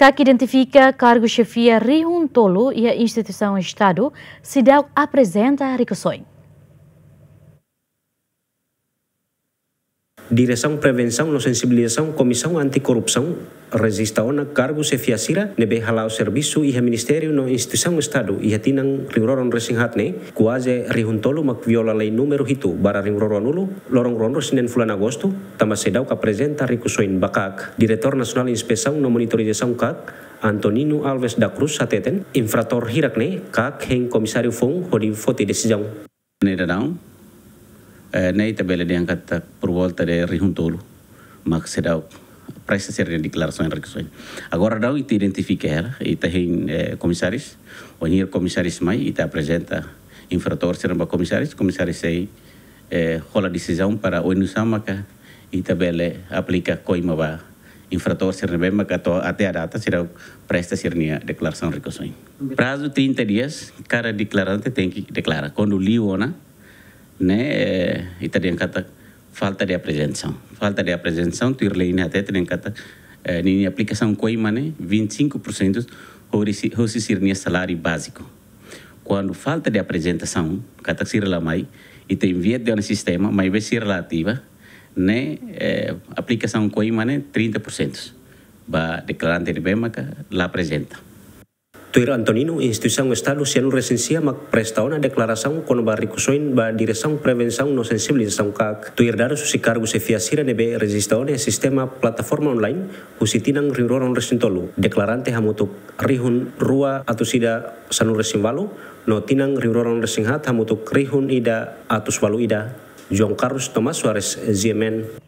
CAC identifica cargo chefia Riuntolo e a instituição Estado, Sidel apresenta a recursões. Direção Prevenção e Sensibilização Comissão Anticorrupção resista ona cargo se fiasira nebe halau servisu iha ministerio no instituição estado iha tinang ringroron resinghatne kuaze rihuntolu mak viola lei numero hitu bara riroron ulu lorong ronro sinen fulan agosto sedau ka presenta ricusoin bakak direktor nasional inspesaun no monitorização kak Antonino Alves da Cruz sateten infrator hirakne kak heng komisario fong hodi foti decisão. Neda da Eh, nei bele diangkat perwalta de rihuntolu, mak sedau presta ser declaração em requisições. Agora não te identificar e tem eh, comissários, ou ir comissários mais e te apresenta infrator para comissários, comissários sei eh, rola decisão para o inusamaka e também aplica coima ba infrator seramba até a data será presta ser minha declaração requisições. Prazo 30 dias, cada declarante tem que declarar. Quando liu né, eh, italiano kata falta de apresentação, Falta de apresentação, apreensão, Tirleine até tem cata eh, nem aplicação coimane 25% recebir nem salário básico. Quando falta de apresentação, cata sir lá mais, e tem via de sistema, mas vai ser relativa, né eh, aplicação coimane 30%. Ba declarante de bem lá apresenta. Tuir Antonino, instituição Estado, se não recensia, mas deklarasi uma declaração com barricosoin ba prevensi yang no sensibilização kak. Tuir daru susi kargu sefia nebe sistema plataforma online, usitinang riroron resintolu. deklarante hamutuk rihun rua atusida sanu resimbalu no tinang riroron resinghat hamutuk rihun ida atusvalu ida. Jongkarus Carlos Suarez Soares